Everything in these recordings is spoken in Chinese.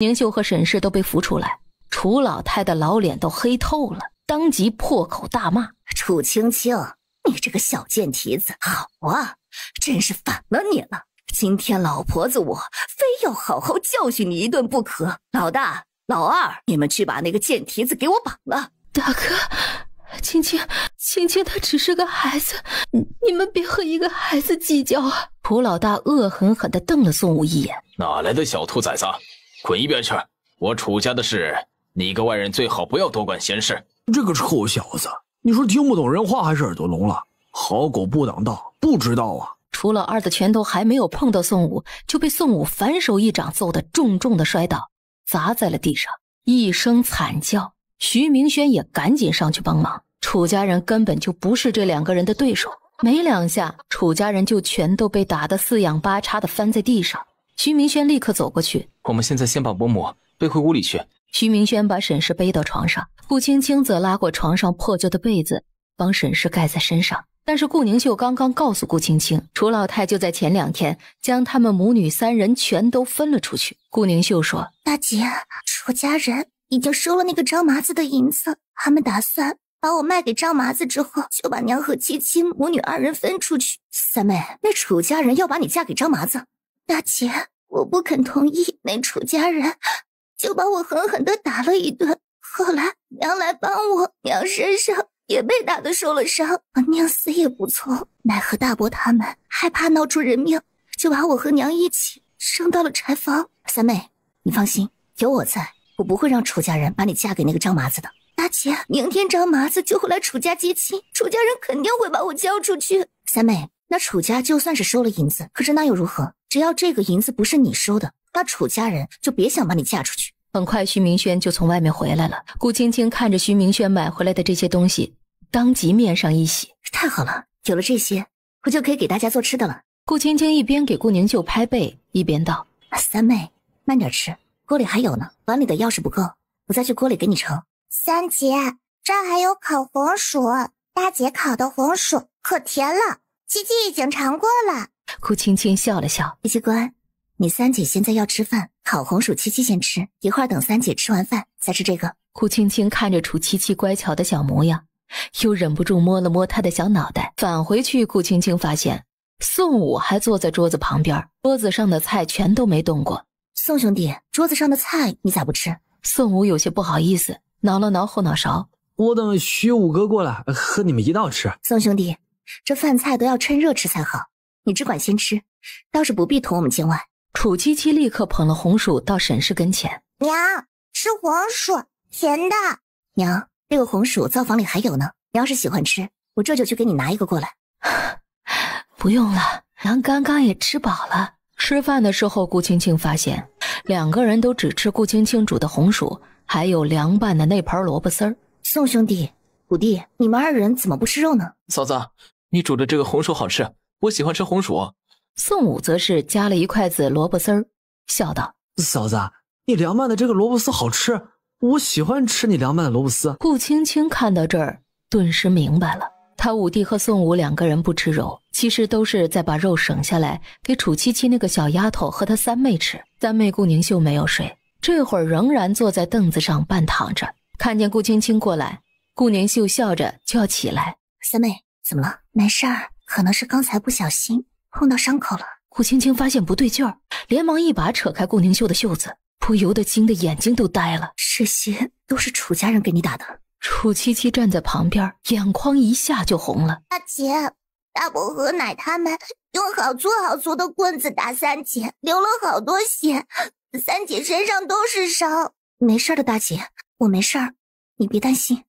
宁秀和沈氏都被扶出来，楚老太的老脸都黑透了，当即破口大骂：“楚青青，你这个小贱蹄子，好啊，真是反了你了！今天老婆子我非要好好教训你一顿不可！”老大、老二，你们去把那个贱蹄子给我绑了！大哥，青青，青青，他只是个孩子，你们别和一个孩子计较。啊！蒲老大恶狠狠地瞪了宋武一眼：“哪来的小兔崽子！”滚一边去！我楚家的事，你一个外人最好不要多管闲事。这个臭小子，你说听不懂人话还是耳朵聋了？好狗不挡道，不知道啊！楚老二的拳头还没有碰到宋武，就被宋武反手一掌揍得重重的摔倒，砸在了地上，一声惨叫。徐明轩也赶紧上去帮忙。楚家人根本就不是这两个人的对手，没两下，楚家人就全都被打得四仰八叉的翻在地上。徐明轩立刻走过去。我们现在先把伯母背回屋里去。徐明轩把沈氏背到床上，顾青青则拉过床上破旧的被子，帮沈氏盖在身上。但是顾宁秀刚刚告诉顾青青，楚老太就在前两天将他们母女三人全都分了出去。顾宁秀说：“大姐，楚家人已经收了那个张麻子的银子，他们打算把我卖给张麻子之后，就把娘和七七母女二人分出去。三妹，那楚家人要把你嫁给张麻子，大姐。”我不肯同意，那楚家人就把我狠狠的打了一顿。后来娘来帮我，娘身上也被打的受了伤。我宁死也不从。奈何大伯他们害怕闹出人命，就把我和娘一起扔到了柴房。三妹，你放心，有我在，我不会让楚家人把你嫁给那个张麻子的。大姐，明天张麻子就会来楚家接亲，楚家人肯定会把我交出去。三妹，那楚家就算是收了银子，可是那又如何？只要这个银子不是你收的，那楚家人就别想把你嫁出去。很快，徐明轩就从外面回来了。顾青青看着徐明轩买回来的这些东西，当即面上一喜。太好了，有了这些，我就可以给大家做吃的了。顾青青一边给顾宁舅拍背，一边道：“三妹，慢点吃，锅里还有呢。碗里的要是不够，我再去锅里给你盛。”三姐，这还有烤红薯，大姐烤的红薯可甜了，七七已经尝过了。顾青青笑了笑：“七七乖，你三姐现在要吃饭，烤红薯，七七先吃，一会儿等三姐吃完饭再吃这个。”顾青青看着楚七七乖巧的小模样，又忍不住摸了摸她的小脑袋。返回去，顾青青发现宋武还坐在桌子旁边，桌子上的菜全都没动过。宋兄弟，桌子上的菜你咋不吃？宋武有些不好意思，挠了挠后脑勺：“我等徐五哥过来，和你们一道吃。”宋兄弟，这饭菜都要趁热吃才好。你只管先吃，倒是不必同我们见外。楚七七立刻捧了红薯到沈氏跟前，娘吃红薯甜的。娘，那个红薯灶房里还有呢，你要是喜欢吃，我这就去给你拿一个过来。不用了，娘刚刚也吃饱了。吃饭的时候，顾青青发现两个人都只吃顾青青煮的红薯，还有凉拌的那盘萝卜丝儿。宋兄弟、五弟，你们二人怎么不吃肉呢？嫂子，你煮的这个红薯好吃。我喜欢吃红薯。宋武则是夹了一筷子萝卜丝儿，笑道：“嫂子，你凉拌的这个萝卜丝好吃，我喜欢吃你凉拌的萝卜丝。”顾青青看到这儿，顿时明白了，他五弟和宋武两个人不吃肉，其实都是在把肉省下来给楚七七那个小丫头和她三妹吃。三妹顾宁秀没有睡，这会儿仍然坐在凳子上半躺着，看见顾青青过来，顾宁秀笑着就要起来：“三妹，怎么了？没事儿。”可能是刚才不小心碰到伤口了。顾青青发现不对劲儿，连忙一把扯开顾宁秀的袖子，不由得惊得眼睛都呆了。这些都是楚家人给你打的。楚七七站在旁边，眼眶一下就红了。大姐，大伯和奶他们用好粗好粗的棍子打三姐，流了好多血，三姐身上都是伤。没事的，大姐，我没事儿，你别担心。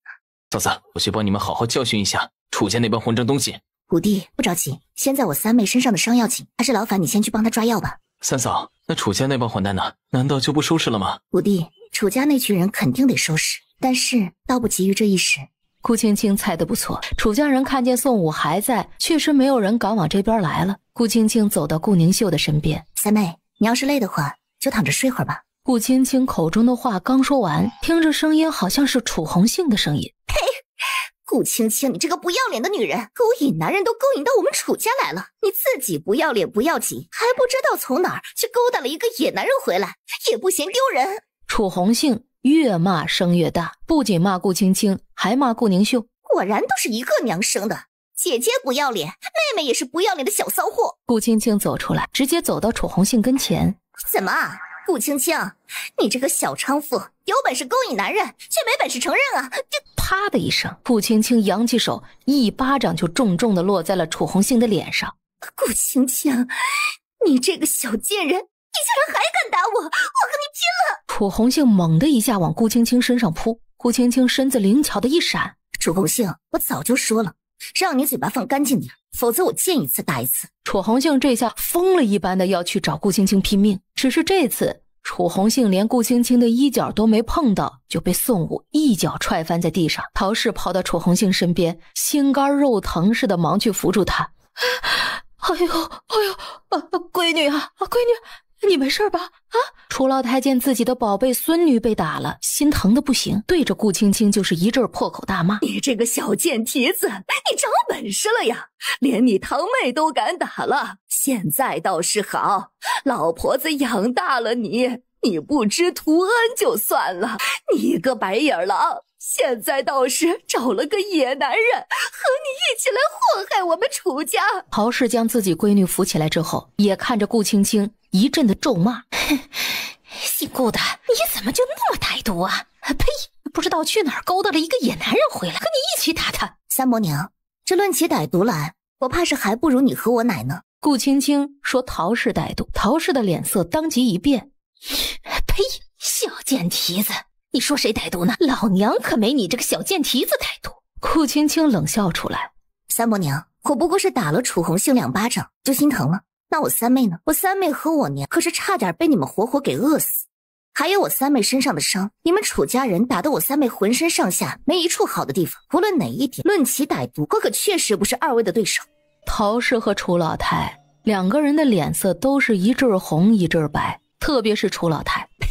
嫂子，我去帮你们好好教训一下楚家那帮混账东西。五弟，不着急，先在我三妹身上的伤要紧，还是劳烦你先去帮她抓药吧。三嫂，那楚家那帮混蛋呢？难道就不收拾了吗？五弟，楚家那群人肯定得收拾，但是倒不急于这一时。顾青青猜得不错，楚家人看见宋武还在，确实没有人敢往这边来了。顾青青走到顾宁秀的身边，三妹，你要是累的话，就躺着睡会儿吧。顾青青口中的话刚说完，听着声音好像是楚红杏的声音。顾青青，你这个不要脸的女人，勾引男人都勾引到我们楚家来了。你自己不要脸不要紧，还不知道从哪儿去勾搭了一个野男人回来，也不嫌丢人。楚红杏越骂声越大，不仅骂顾青青，还骂顾宁秀。果然都是一个娘生的，姐姐不要脸，妹妹也是不要脸的小骚货。顾青青走出来，直接走到楚红杏跟前，怎么？顾青青，你这个小娼妇，有本事勾引男人，却没本事承认啊！啪的一声，顾青青扬起手，一巴掌就重重的落在了楚红杏的脸上。顾青青，你这个小贱人，你竟然还敢打我！我和你拼了！楚红杏猛的一下往顾青青身上扑，顾青青身子灵巧的一闪。楚红杏，我早就说了。让你嘴巴放干净点，否则我见一次打一次。楚红杏这下疯了一般的要去找顾青青拼命，只是这次楚红杏连顾青青的衣角都没碰到，就被宋武一脚踹翻在地上。陶氏跑到楚红杏身边，心肝肉疼似的忙去扶住她。哎呦，哎呦，闺女啊，闺女。你没事吧？啊！楚老太见自己的宝贝孙女被打了，心疼的不行，对着顾青青就是一阵破口大骂：“你这个小贱蹄子，你长本事了呀？连你堂妹都敢打了！现在倒是好，老婆子养大了你，你不知图恩就算了，你个白眼狼，现在倒是找了个野男人和你一起来祸害我们楚家。”陶氏将自己闺女扶起来之后，也看着顾青青。一阵的咒骂，姓顾的，你怎么就那么歹毒啊？呸！不知道去哪儿勾搭了一个野男人回来，和你一起打他。三伯娘，这论起歹毒来，我怕是还不如你和我奶呢。顾青青说：“陶氏歹毒。”陶氏的脸色当即一变，呸！小贱蹄子，你说谁歹毒呢？老娘可没你这个小贱蹄子歹毒。顾青青冷笑出来：“三伯娘，我不过是打了楚红杏两巴掌，就心疼了。”那我三妹呢？我三妹和我娘可是差点被你们活活给饿死。还有我三妹身上的伤，你们楚家人打得我三妹浑身上下没一处好的地方。无论哪一点，论其歹毒，我可确实不是二位的对手。陶氏和楚老太两个人的脸色都是一阵儿红一阵儿白，特别是楚老太。呸！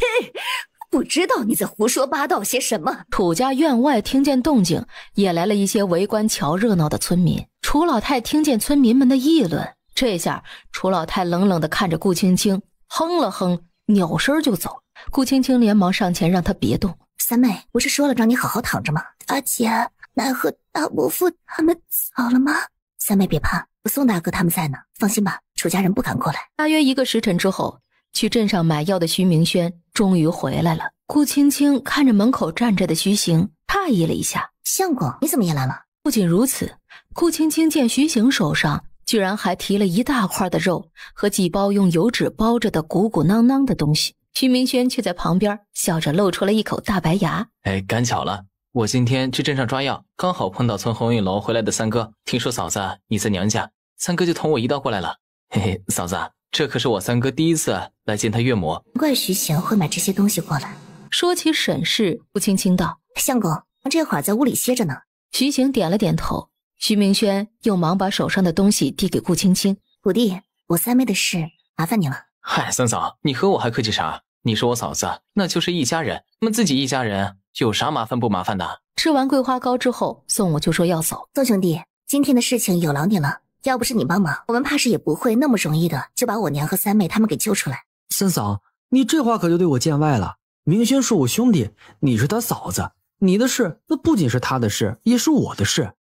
不知道你在胡说八道些什么。楚家院外听见动静，也来了一些围观瞧热闹的村民。楚老太听见村民们的议论。这下，楚老太冷冷的看着顾青青，哼了哼，扭身就走。顾青青连忙上前，让她别动。三妹，不是说了让你好好躺着吗？阿姐，奈何大伯父他们走了吗？三妹别怕，我宋大哥他们在呢，放心吧，楚家人不敢过来。大约一个时辰之后，去镇上买药的徐明轩终于回来了。顾青青看着门口站着的徐行，诧异了一下：“相公，你怎么也来了？”不仅如此，顾青青见徐行手上。居然还提了一大块的肉和几包用油纸包着的鼓鼓囊囊的东西，徐明轩却在旁边笑着露出了一口大白牙。哎，赶巧了，我今天去镇上抓药，刚好碰到从鸿运楼回来的三哥。听说嫂子你在娘家，三哥就同我一道过来了。嘿嘿，嫂子，这可是我三哥第一次来见他岳母。难怪徐贤会买这些东西过来。说起沈氏，顾青青道：“相公，这会儿在屋里歇着呢。”徐晴点了点头。徐明轩又忙把手上的东西递给顾青青：“五弟，我三妹的事麻烦你了。”“嗨，三嫂，你和我还客气啥？你是我嫂子，那就是一家人。我们自己一家人，有啥麻烦不麻烦的？”吃完桂花糕之后，宋武就说要走：“宋兄弟，今天的事情有劳你了。要不是你帮忙，我们怕是也不会那么容易的就把我娘和三妹他们给救出来。”“三嫂，你这话可就对我见外了。明轩是我兄弟，你是他嫂子，你的事那不仅是他的事，也是我的事。”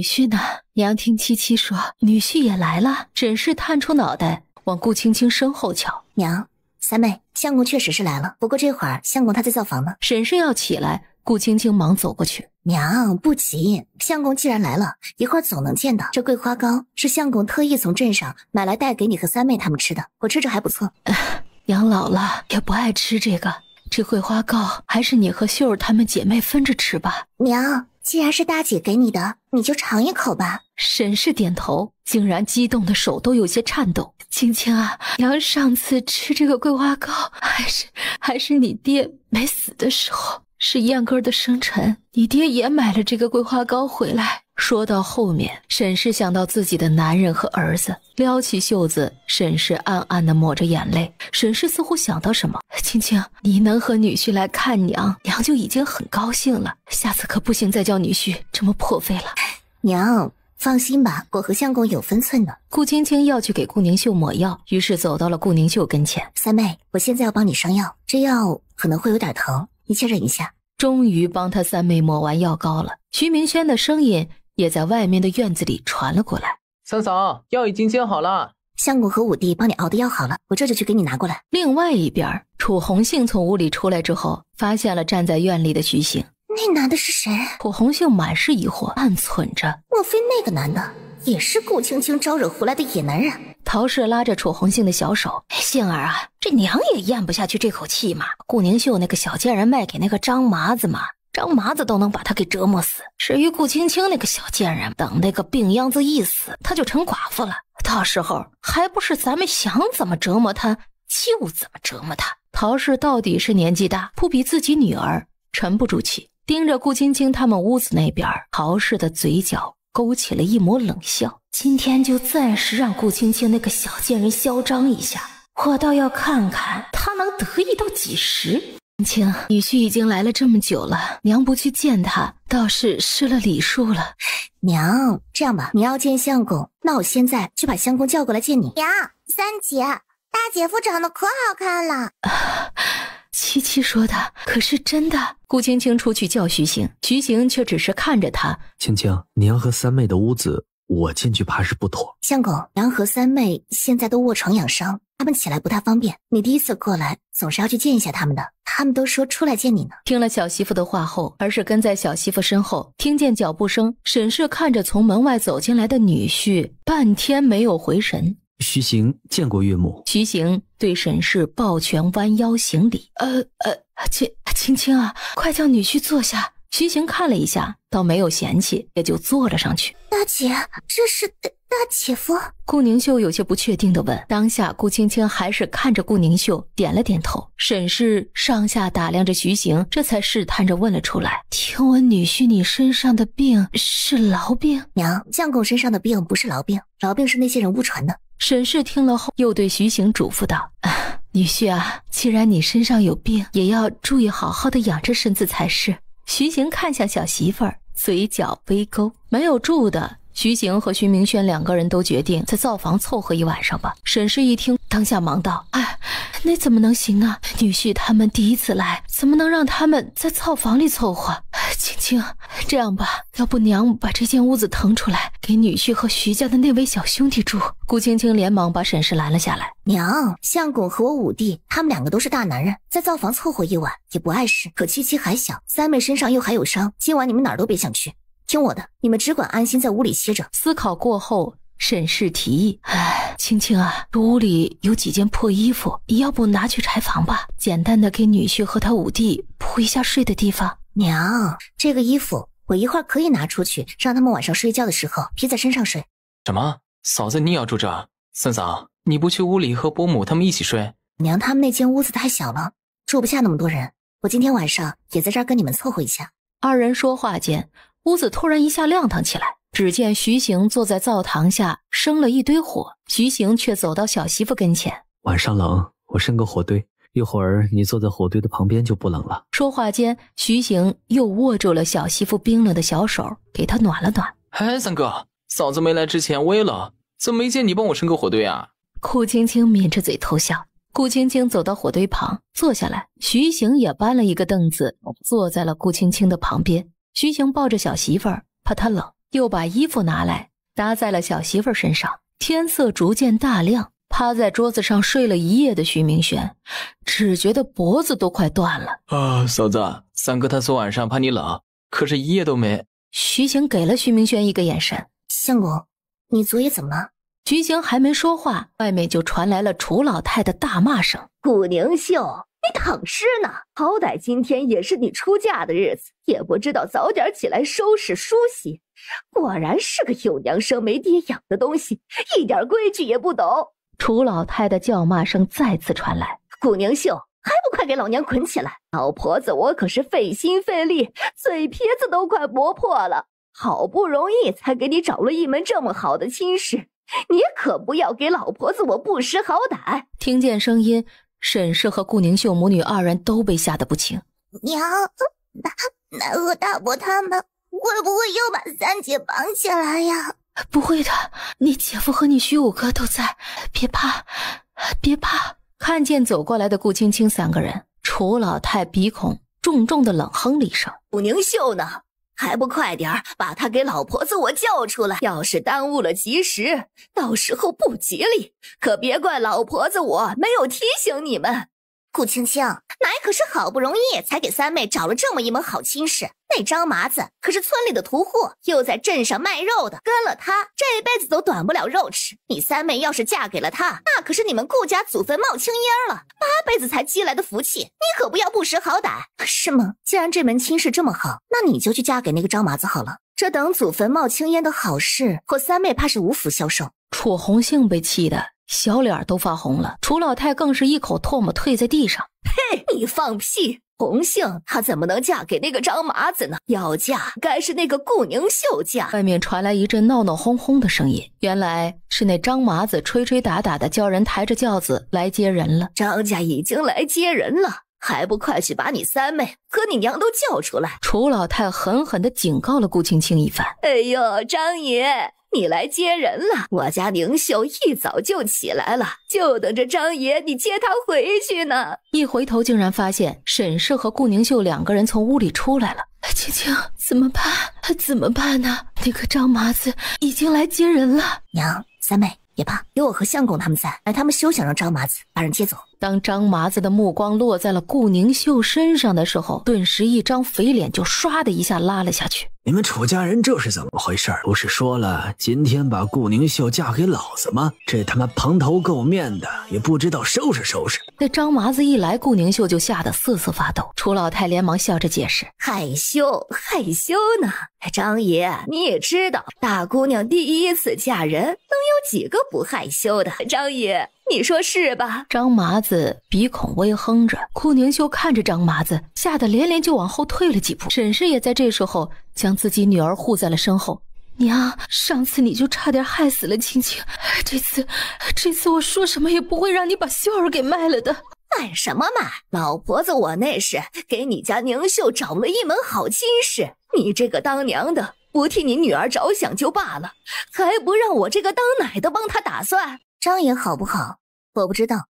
女婿呢？娘听七七说，女婿也来了。沈氏探出脑袋往顾青青身后瞧。娘，三妹，相公确实是来了，不过这会儿相公他在灶房呢。沈氏要起来，顾青青忙走过去。娘不急，相公既然来了一会儿总能见到。这桂花糕是相公特意从镇上买来带给你和三妹他们吃的，我吃着还不错。娘老了也不爱吃这个，这桂花糕还是你和秀儿她们姐妹分着吃吧。娘，既然是大姐给你的。你就尝一口吧。沈氏点头，竟然激动的手都有些颤抖。青青啊，娘上次吃这个桂花糕，还是还是你爹没死的时候，是燕哥儿的生辰，你爹也买了这个桂花糕回来。说到后面，沈氏想到自己的男人和儿子，撩起袖子，沈氏暗暗地抹着眼泪。沈氏似乎想到什么：“青青，你能和女婿来看娘，娘就已经很高兴了。下次可不行，再叫女婿这么破费了。”娘，放心吧，我和相公有分寸的。顾青青要去给顾宁秀抹药，于是走到了顾宁秀跟前：“三妹，我现在要帮你上药，这药可能会有点疼，你先忍一下。”终于帮她三妹抹完药膏了。徐明轩的声音。也在外面的院子里传了过来。三嫂，药已经煎好了，相公和五弟帮你熬的药好了，我这就去给你拿过来。另外一边，楚红杏从屋里出来之后，发现了站在院里的徐醒。那男的是谁？楚红杏满是疑惑，暗忖着，莫非那个男的也是顾青青招惹回来的野男人？陶氏拉着楚红杏的小手，杏儿啊，这娘也咽不下去这口气嘛。顾宁秀那个小贱人卖给那个张麻子嘛。张麻子都能把他给折磨死。至于顾青青那个小贱人，等那个病秧子一死，她就成寡妇了。到时候还不是咱们想怎么折磨她就怎么折磨她？陶氏到底是年纪大，不比自己女儿沉不住气，盯着顾青青他们屋子那边，陶氏的嘴角勾起了一抹冷笑。今天就暂时让顾青青那个小贱人嚣张一下，我倒要看看她能得意到几时。青女婿已经来了这么久了，娘不去见他，倒是失了礼数了。娘，这样吧，你要见相公，那我现在就把相公叫过来见你。娘，三姐，大姐夫长得可好看了。七七说的可是真的？顾青青出去叫徐行，徐行却只是看着他。青青，娘和三妹的屋子，我进去怕是不妥。相公，娘和三妹现在都卧床养伤。他们起来不太方便，你第一次过来，总是要去见一下他们的。他们都说出来见你呢。听了小媳妇的话后，而是跟在小媳妇身后，听见脚步声，沈氏看着从门外走进来的女婿，半天没有回神。徐行见过岳母。徐行对沈氏抱拳弯腰行礼。呃呃，青青青啊，快叫女婿坐下。徐行看了一下，倒没有嫌弃，也就坐了上去。大姐，这是大大姐夫顾宁秀有些不确定的问。当下顾青青还是看着顾宁秀点了点头。沈氏上下打量着徐行，这才试探着问了出来：“听闻女婿你身上的病是痨病？”“娘，相公身上的病不是痨病，痨病是那些人误传的。”沈氏听了后，又对徐行嘱咐道：“啊，女婿啊，既然你身上有病，也要注意好好的养着身子才是。”徐行看向小媳妇儿，嘴角微勾，没有住的。徐行和徐明轩两个人都决定在灶房凑合一晚上吧。沈氏一听，当下忙道：“哎，那怎么能行啊！女婿他们第一次来，怎么能让他们在灶房里凑合？青青，这样吧，要不娘把这间屋子腾出来，给女婿和徐家的那位小兄弟住。”顾青青连忙把沈氏拦了下来：“娘，相公和我五弟，他们两个都是大男人，在灶房凑合一晚也不碍事。可七七还小，三妹身上又还有伤，今晚你们哪儿都别想去。”听我的，你们只管安心在屋里歇着。思考过后，沈氏提议：“青青啊，屋里有几件破衣服，要不拿去柴房吧，简单的给女婿和他五弟铺一下睡的地方。”娘，这个衣服我一会儿可以拿出去，让他们晚上睡觉的时候披在身上睡。什么？嫂子，你也要住这儿？三嫂，你不去屋里和伯母他们一起睡？娘，他们那间屋子太小了，住不下那么多人。我今天晚上也在这儿跟你们凑合一下。二人说话间。屋子突然一下亮堂起来，只见徐行坐在灶堂下生了一堆火，徐行却走到小媳妇跟前：“晚上冷，我生个火堆，一会儿你坐在火堆的旁边就不冷了。”说话间，徐行又握住了小媳妇冰冷的小手，给她暖了暖。“哎，三哥，嫂子没来之前我也冷，怎么没见你帮我生个火堆啊？”顾青青抿着嘴偷笑。顾青青走到火堆旁坐下来，徐行也搬了一个凳子坐在了顾青青的旁边。徐晴抱着小媳妇儿，怕她冷，又把衣服拿来搭在了小媳妇儿身上。天色逐渐大亮，趴在桌子上睡了一夜的徐明轩，只觉得脖子都快断了啊！嫂子，三哥他昨晚上怕你冷，可是一夜都没……徐晴给了徐明轩一个眼神，相公，你昨夜怎么了？徐晴还没说话，外面就传来了楚老太的大骂声：“古宁秀！”你躺尸呢？好歹今天也是你出嫁的日子，也不知道早点起来收拾梳洗。果然是个有娘生没爹养的东西，一点规矩也不懂。楚老太的叫骂声再次传来：“顾宁秀，还不快给老娘捆起来！老婆子我可是费心费力，嘴皮子都快磨破了，好不容易才给你找了一门这么好的亲事，你可不要给老婆子我不识好歹。”听见声音。沈氏和顾宁秀母女二人都被吓得不轻。娘，那那我大伯他们会不会又把三姐绑起来呀？不会的，你姐夫和你徐五哥都在，别怕，别怕。看见走过来的顾青青三个人，楚老太鼻孔重重的冷哼了一声。顾宁秀呢？还不快点把他给老婆子我叫出来！要是耽误了吉时，到时候不吉利，可别怪老婆子我没有提醒你们。顾青青，奶可是好不容易才给三妹找了这么一门好亲事。那张麻子可是村里的屠户，又在镇上卖肉的，跟了他这辈子都短不了肉吃。你三妹要是嫁给了他，那可是你们顾家祖坟冒青烟了，八辈子才积来的福气，你可不要不识好歹，是吗？既然这门亲事这么好，那你就去嫁给那个张麻子好了。这等祖坟冒青烟的好事，我三妹怕是无福消受。楚红杏被气的。小脸都发红了，楚老太更是一口唾沫吐在地上。呸！你放屁！红杏她怎么能嫁给那个张麻子呢？要嫁该是那个顾宁秀嫁。外面传来一阵闹闹哄哄的声音，原来是那张麻子吹吹打打的叫人抬着轿子来接人了。张家已经来接人了，还不快去把你三妹和你娘都叫出来！楚老太狠狠地警告了顾青青一番。哎呦，张爷！你来接人了，我家宁秀一早就起来了，就等着张爷你接她回去呢。一回头竟然发现沈氏和顾宁秀两个人从屋里出来了，青青怎么办？怎么办呢？那个张麻子已经来接人了。娘，三妹，别怕，有我和相公他们在，让他们休想让张麻子把人接走。当张麻子的目光落在了顾宁秀身上的时候，顿时一张肥脸就唰的一下拉了下去。你们楚家人这是怎么回事？不是说了今天把顾宁秀嫁给老子吗？这他妈蓬头垢面的，也不知道收拾收拾。那张麻子一来，顾宁秀就吓得瑟瑟发抖。楚老太连忙笑着解释：“害羞，害羞呢。张爷你也知道，大姑娘第一次嫁人，能有几个不害羞的？”张爷。你说是吧？张麻子鼻孔微哼着，顾宁秀看着张麻子，吓得连连就往后退了几步。沈氏也在这时候将自己女儿护在了身后。娘，上次你就差点害死了青青，这次，这次我说什么也不会让你把秀儿给卖了的。卖什么卖？老婆子，我那是给你家宁秀找了一门好亲事。你这个当娘的不替你女儿着想就罢了，还不让我这个当奶的帮她打算？张爷好不好？我不知道，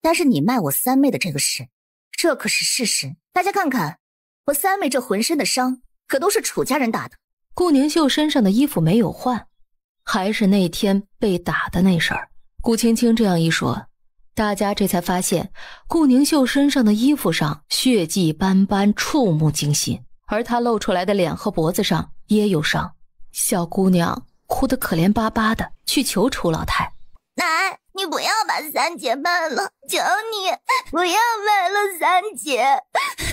但是你卖我三妹的这个事，这可是事实。大家看看，我三妹这浑身的伤，可都是楚家人打的。顾宁秀身上的衣服没有换，还是那天被打的那事儿。顾青青这样一说，大家这才发现，顾宁秀身上的衣服上血迹斑斑，触目惊心。而她露出来的脸和脖子上也有伤，小姑娘哭得可怜巴巴的，去求楚老太奶。你不要把三姐卖了，求你不要卖了三姐，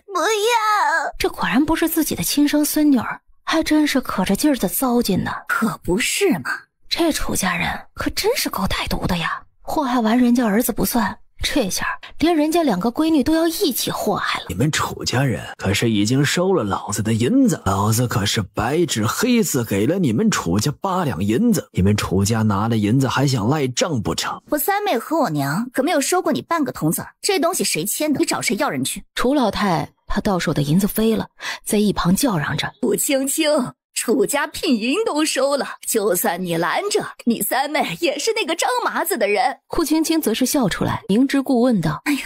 不要！这果然不是自己的亲生孙女儿，还真是可着劲儿的糟践呢。可不是嘛，这楚家人可真是够歹毒的呀，祸害完人家儿子不算。这下连人家两个闺女都要一起祸害了。你们楚家人可是已经收了老子的银子，老子可是白纸黑字给了你们楚家八两银子，你们楚家拿了银子还想赖账不成？我三妹和我娘可没有收过你半个铜子，这东西谁签的？你找谁要人去？楚老太她到手的银子飞了，在一旁叫嚷着：“楚青青。”楚家聘银都收了，就算你拦着，你三妹也是那个张麻子的人。顾青青则是笑出来，明知故问道：“哎呀。”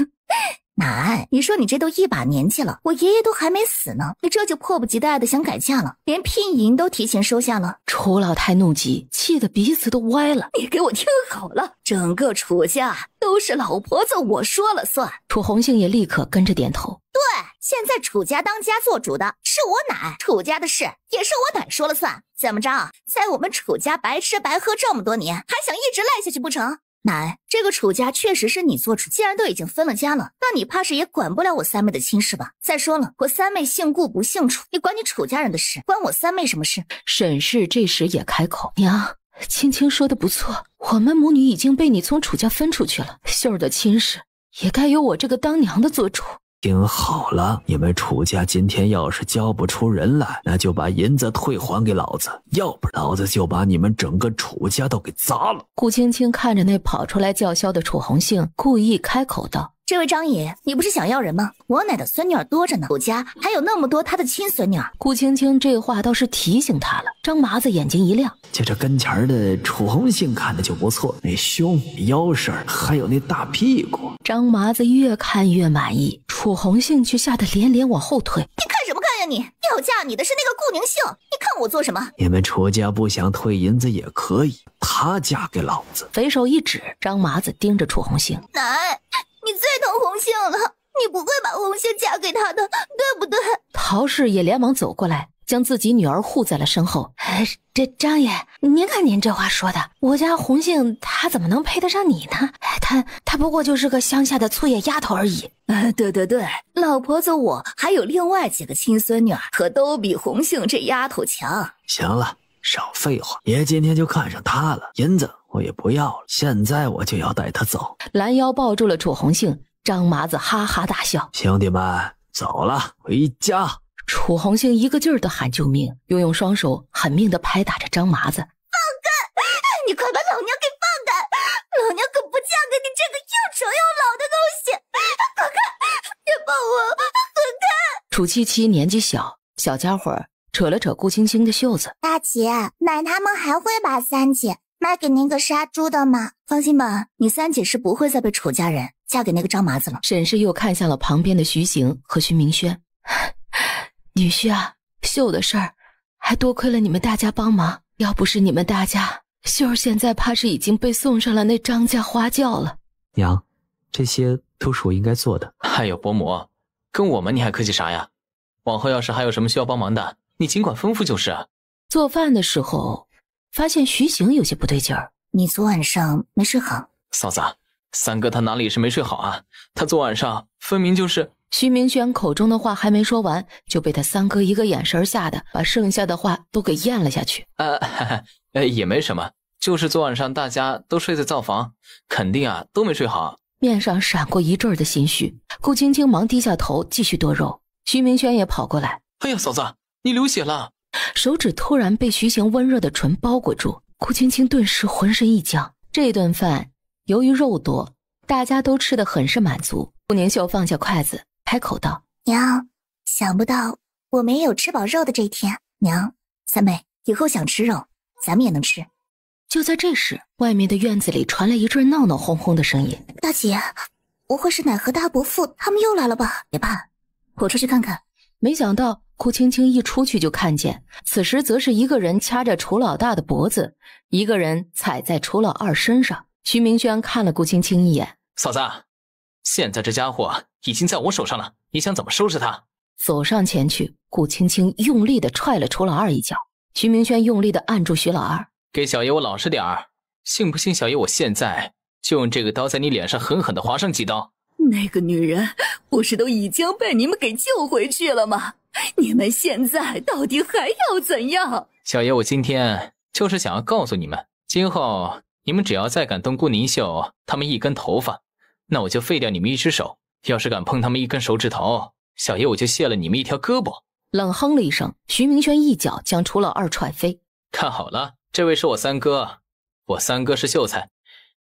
奶，你说你这都一把年纪了，我爷爷都还没死呢，你这就迫不及待的想改嫁了，连聘银都提前收下了。楚老太怒极，气得鼻子都歪了。你给我听好了，整个楚家都是老婆子，我说了算。楚红杏也立刻跟着点头。对，现在楚家当家做主的是我奶，楚家的事也是我奶说了算。怎么着，在我们楚家白吃白喝这么多年，还想一直赖下去不成？奶，这个楚家确实是你做主。既然都已经分了家了，那你怕是也管不了我三妹的亲事吧？再说了，我三妹姓顾不姓楚，你管你楚家人的事，关我三妹什么事？沈氏这时也开口：“娘，青青说的不错，我们母女已经被你从楚家分出去了，秀儿的亲事也该由我这个当娘的做主。”听好了，你们楚家今天要是交不出人来，那就把银子退还给老子，要不老子就把你们整个楚家都给砸了。顾青青看着那跑出来叫嚣的楚红杏，故意开口道。这位张爷，你不是想要人吗？我奶的孙女儿多着呢，我家还有那么多他的亲孙女儿。顾青青这话倒是提醒他了。张麻子眼睛一亮，就这跟前的楚红杏看的就不错，那胸、腰身，还有那大屁股。张麻子越看越满意，楚红杏却吓得连连往后退。你看什么看呀你？要嫁你的是那个顾宁杏，你看我做什么？你们楚家不想退银子也可以，她嫁给老子。匪手一指，张麻子盯着楚红杏，奶。你最疼红杏了，你不会把红杏嫁给他的，对不对？陶氏也连忙走过来，将自己女儿护在了身后。哎，这张爷，您看您这话说的，我家红杏她怎么能配得上你呢？她她不过就是个乡下的粗野丫头而已。哎，对对对，老婆子我还有另外几个亲孙女儿，可都比红杏这丫头强。行了。少废话，爷今天就看上他了，银子我也不要了，现在我就要带他走。拦腰抱住了楚红杏，张麻子哈哈大笑：“兄弟们，走了，回家。”楚红杏一个劲儿的喊救命，又用双手狠命的拍打着张麻子：“放开，你快把老娘给放开！老娘可不嫁给你这个又丑又老的东西！滚开，别抱我，滚开！”楚七七年纪小，小家伙扯了扯顾青青的袖子，大姐，奶他们还会把三姐卖给那个杀猪的吗？放心吧，你三姐是不会再被楚家人嫁给那个张麻子了。沈氏又看向了旁边的徐行和徐明轩，女婿啊，秀的事儿，还多亏了你们大家帮忙。要不是你们大家，秀儿现在怕是已经被送上了那张家花轿了。娘，这些都是我应该做的。哎呦，伯母，跟我们你还客气啥呀？往后要是还有什么需要帮忙的，你尽管吩咐就是。做饭的时候，发现徐行有些不对劲儿。你昨晚上没睡好？嫂子，三哥他哪里是没睡好啊？他昨晚上分明就是……徐明轩口中的话还没说完，就被他三哥一个眼神吓得，把剩下的话都给咽了下去。呃，哈，也没什么，就是昨晚上大家都睡在灶房，肯定啊都没睡好。面上闪过一阵的心虚，顾青青忙低下头继续剁肉。徐明轩也跑过来，哎呀，嫂子。你流血了，手指突然被徐行温热的唇包裹住，顾青青顿时浑身一僵。这顿饭由于肉多，大家都吃的很是满足。顾宁秀放下筷子，开口道：“娘，想不到我没有吃饱肉的这一天。娘，三妹以后想吃肉，咱们也能吃。”就在这时，外面的院子里传来一阵闹闹哄哄的声音。“大姐，不会是奶和大伯父他们又来了吧？”别怕，我出去看看。没想到。顾青青一出去就看见，此时则是一个人掐着楚老大的脖子，一个人踩在楚老二身上。徐明轩看了顾青青一眼：“嫂子，现在这家伙已经在我手上了，你想怎么收拾他？”走上前去，顾青青用力的踹了楚老二一脚。徐明轩用力的按住徐老二：“给小爷我老实点儿，信不信小爷我现在就用这个刀在你脸上狠狠的划上几刀？”那个女人不是都已经被你们给救回去了吗？你们现在到底还要怎样？小爷我今天就是想要告诉你们，今后你们只要再敢动顾宁秀他们一根头发，那我就废掉你们一只手；要是敢碰他们一根手指头，小爷我就卸了你们一条胳膊。冷哼了一声，徐明轩一脚将楚老二踹飞。看好了，这位是我三哥，我三哥是秀才，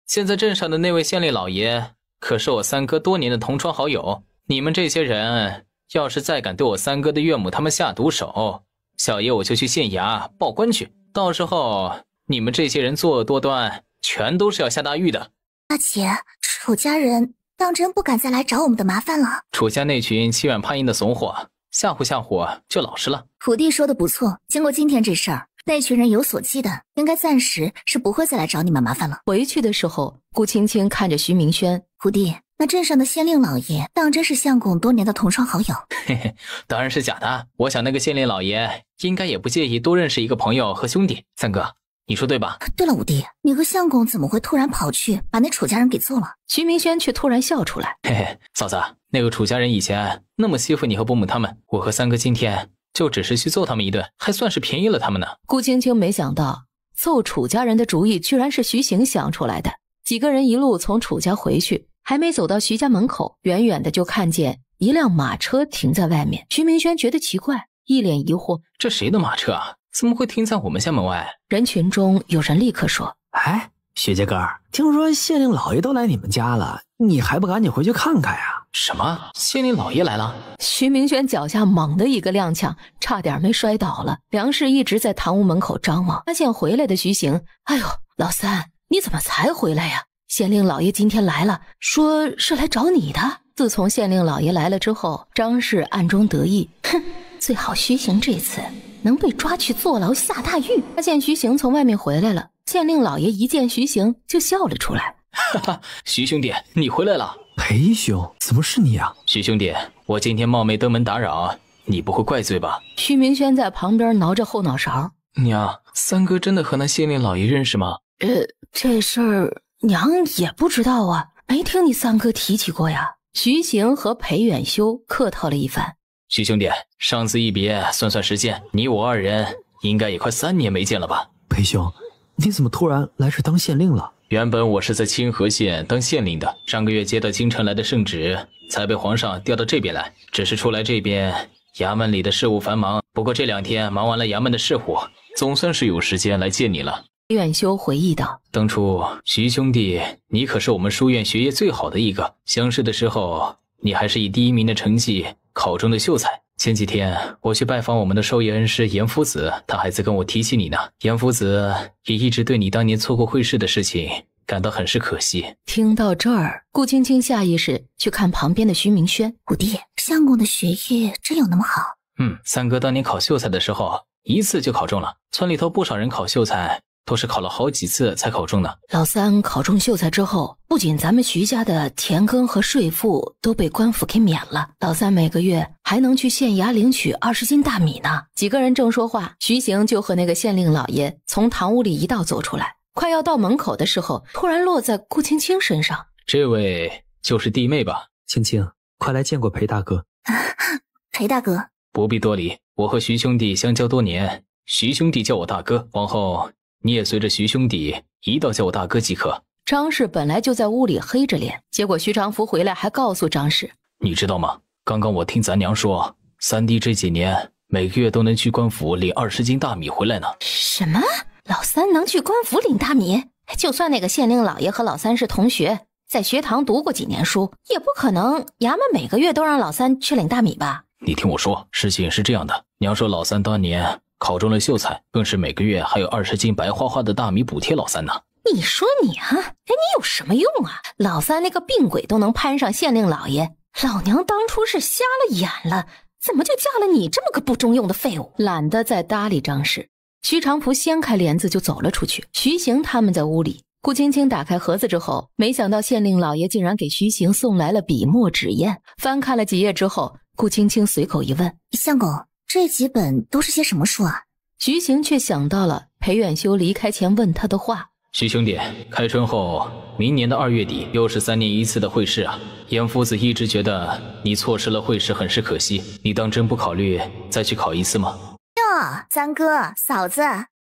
现在镇上的那位县令老爷。可是我三哥多年的同窗好友，你们这些人要是再敢对我三哥的岳母他们下毒手，小爷我就去县衙报官去。到时候你们这些人作恶多端，全都是要下大狱的。大姐，楚家人当真不敢再来找我们的麻烦了。楚家那群欺软怕硬的怂货，吓唬吓唬就老实了。虎弟说的不错，经过今天这事儿，那群人有所忌惮，应该暂时是不会再来找你们麻烦了。回去的时候，顾青青看着徐明轩。五弟，那镇上的县令老爷当真是相公多年的同窗好友？嘿嘿，当然是假的。我想那个县令老爷应该也不介意多认识一个朋友和兄弟。三哥，你说对吧？对了，五弟，你和相公怎么会突然跑去把那楚家人给揍了？徐明轩却突然笑出来，嘿嘿，嫂子，那个楚家人以前那么欺负你和伯母他们，我和三哥今天就只是去揍他们一顿，还算是便宜了他们呢。顾青青没想到揍楚家人的主意居然是徐行想出来的。几个人一路从楚家回去。还没走到徐家门口，远远的就看见一辆马车停在外面。徐明轩觉得奇怪，一脸疑惑：“这谁的马车啊？怎么会停在我们县门外？”人群中有人立刻说：“哎，徐家哥，听说县令老爷都来你们家了，你还不赶紧回去看看呀？”“什么？县令老爷来了？”徐明轩脚下猛的一个踉跄，差点没摔倒了。梁氏一直在堂屋门口张望，发现回来的徐行：“哎呦，老三，你怎么才回来呀？”县令老爷今天来了，说是来找你的。自从县令老爷来了之后，张氏暗中得意，哼，最好徐行这次能被抓去坐牢下大狱。他见徐行从外面回来了，县令老爷一见徐行就笑了出来，哈哈，徐兄弟，你回来了。裴兄，怎么是你啊？徐兄弟，我今天冒昧登门打扰，你不会怪罪吧？徐明轩在旁边挠着后脑勺，娘，三哥真的和那县令老爷认识吗？呃，这事儿。娘也不知道啊，没听你三哥提起过呀。徐行和裴远修客套了一番。徐兄弟，上次一别，算算时间，你我二人应该也快三年没见了吧？裴兄，你怎么突然来这当县令了？原本我是在清河县当县令的，上个月接到京城来的圣旨，才被皇上调到这边来。只是出来这边，衙门里的事务繁忙。不过这两天忙完了衙门的事务，总算是有时间来见你了。远修回忆道：“当初徐兄弟，你可是我们书院学业最好的一个。乡试的时候，你还是以第一名的成绩考中的秀才。前几天我去拜访我们的授业恩师严夫子，他还在跟我提起你呢。严夫子也一直对你当年错过会试的事情感到很是可惜。”听到这儿，顾青青下意识去看旁边的徐明轩：“五弟，相公的学业真有那么好？”“嗯，三哥当年考秀才的时候，一次就考中了。村里头不少人考秀才。”都是考了好几次才考中的。老三考中秀才之后，不仅咱们徐家的田耕和税赋都被官府给免了，老三每个月还能去县衙领取二十斤大米呢。几个人正说话，徐行就和那个县令老爷从堂屋里一道走出来，快要到门口的时候，突然落在顾青青身上。这位就是弟妹吧？青青，快来见过裴大哥。裴大哥，不必多礼。我和徐兄弟相交多年，徐兄弟叫我大哥，往后。你也随着徐兄弟一道叫我大哥即可。张氏本来就在屋里黑着脸，结果徐长福回来还告诉张氏：“你知道吗？刚刚我听咱娘说，三弟这几年每个月都能去官府领二十斤大米回来呢。什么？老三能去官府领大米？就算那个县令老爷和老三是同学，在学堂读过几年书，也不可能衙门每个月都让老三去领大米吧？你听我说，事情是这样的，娘说老三当年……”考中了秀才，更是每个月还有二十斤白花花的大米补贴老三呢。你说你啊，哎，你有什么用啊？老三那个病鬼都能攀上县令老爷，老娘当初是瞎了眼了，怎么就嫁了你这么个不中用的废物？懒得再搭理张氏，徐长福掀开帘子就走了出去。徐行他们在屋里。顾青青打开盒子之后，没想到县令老爷竟然给徐行送来了笔墨纸砚。翻看了几页之后，顾青青随口一问：“相公。”这几本都是些什么书啊？徐行却想到了裴远修离开前问他的话：“徐兄弟，开春后明年的二月底又是三年一次的会试啊。严夫子一直觉得你错失了会试，很是可惜。你当真不考虑再去考一次吗？”哟，三哥、嫂子，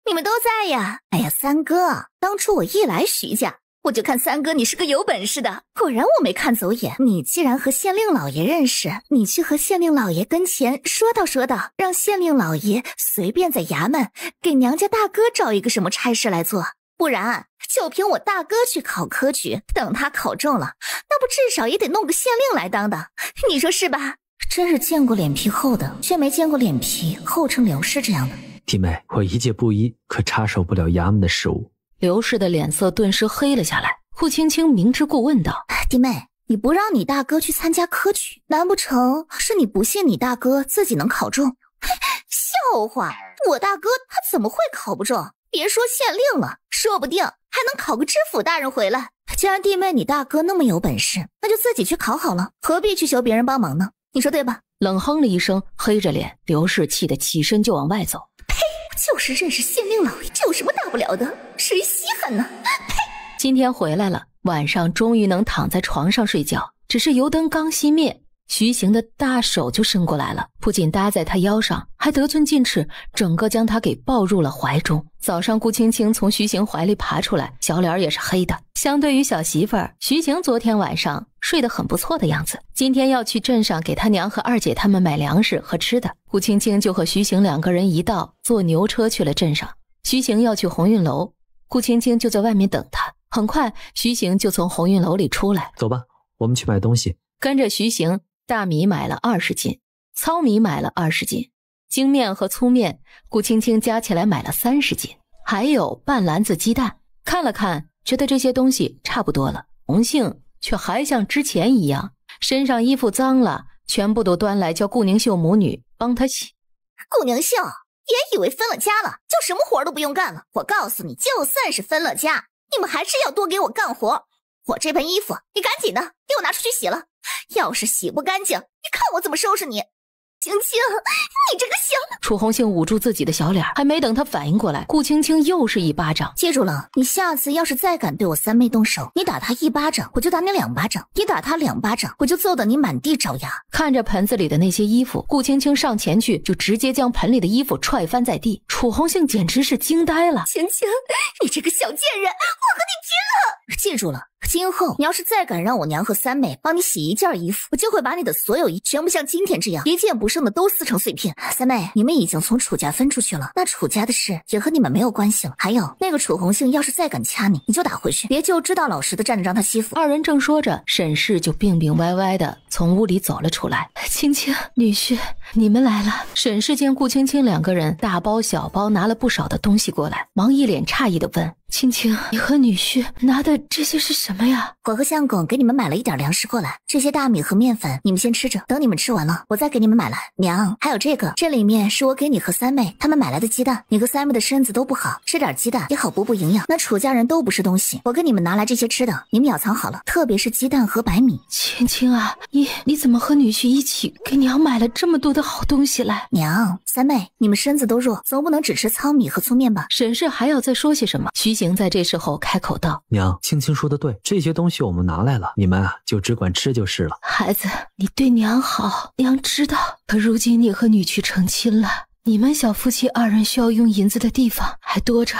你们都在呀！哎呀，三哥，当初我一来徐家。我就看三哥，你是个有本事的，果然我没看走眼。你既然和县令老爷认识，你去和县令老爷跟前说道说道，让县令老爷随便在衙门给娘家大哥找一个什么差事来做。不然，就凭我大哥去考科举，等他考中了，那不至少也得弄个县令来当当，你说是吧？真是见过脸皮厚的，却没见过脸皮厚成刘氏这样的。弟妹，我一介布衣，可插手不了衙门的事务。刘氏的脸色顿时黑了下来。顾青青明知故问道：“弟妹，你不让你大哥去参加科举，难不成是你不信你大哥自己能考中？笑话！我大哥他怎么会考不中？别说县令了，说不定还能考个知府大人回来。既然弟妹你大哥那么有本事，那就自己去考好了，何必去求别人帮忙呢？你说对吧？”冷哼了一声，黑着脸，刘氏气得起身就往外走。就是认识县令老爷，这有什么大不了的？谁稀罕呢？呸！今天回来了，晚上终于能躺在床上睡觉。只是油灯刚熄灭，徐行的大手就伸过来了，不仅搭在他腰上，还得寸进尺，整个将他给抱入了怀中。早上，顾青青从徐行怀里爬出来，小脸也是黑的。相对于小媳妇儿，徐行昨天晚上睡得很不错的样子。今天要去镇上给他娘和二姐他们买粮食和吃的，顾青青就和徐行两个人一道坐牛车去了镇上。徐行要去鸿运楼，顾青青就在外面等他。很快，徐行就从鸿运楼里出来，走吧，我们去买东西。跟着徐行，大米买了二十斤，糙米买了二十斤。精面和粗面，顾青青加起来买了三十斤，还有半篮子鸡蛋。看了看，觉得这些东西差不多了。红杏却还像之前一样，身上衣服脏了，全部都端来叫顾宁秀母女帮她洗。顾宁秀，别以为分了家了就什么活都不用干了。我告诉你就算是分了家，你们还是要多给我干活。我这盆衣服，你赶紧的给我拿出去洗了。要是洗不干净，你看我怎么收拾你！青青，你这个小……楚红杏捂住自己的小脸，还没等她反应过来，顾青青又是一巴掌。记住了，你下次要是再敢对我三妹动手，你打她一巴掌，我就打你两巴掌；你打她两巴掌，我就揍得你满地找牙。看着盆子里的那些衣服，顾青青上前去，就直接将盆里的衣服踹翻在地。楚红杏简直是惊呆了。青青，你这个小贱人，我和你拼了！记住了。今后你要是再敢让我娘和三妹帮你洗一件衣服，我就会把你的所有衣全部像今天这样一件不剩的都撕成碎片。三妹，你们已经从楚家分出去了，那楚家的事也和你们没有关系了。还有那个楚红杏，要是再敢掐你，你就打回去，别就知道老实的站着让他欺负。二人正说着，沈氏就病病歪歪的从屋里走了出来。青青，女婿，你们来了。沈氏见顾青青两个人大包小包拿了不少的东西过来，忙一脸诧异的问。青青，你和女婿拿的这些是什么呀？我和相公给你们买了一点粮食过来，这些大米和面粉你们先吃着，等你们吃完了，我再给你们买来。娘，还有这个，这里面是我给你和三妹他们买来的鸡蛋，你和三妹的身子都不好，吃点鸡蛋也好补补营养。那楚家人都不是东西，我给你们拿来这些吃的，你们要藏好了，特别是鸡蛋和白米。青青啊，你你怎么和女婿一起给娘买了这么多的好东西来？娘，三妹，你们身子都弱，总不能只吃糙米和粗面吧？沈氏还要再说些什么？徐。行在这时候开口道：“娘，青青说的对，这些东西我们拿来了，你们啊就只管吃就是了。孩子，你对娘好，娘知道。可如今你和女婿成亲了，你们小夫妻二人需要用银子的地方还多着。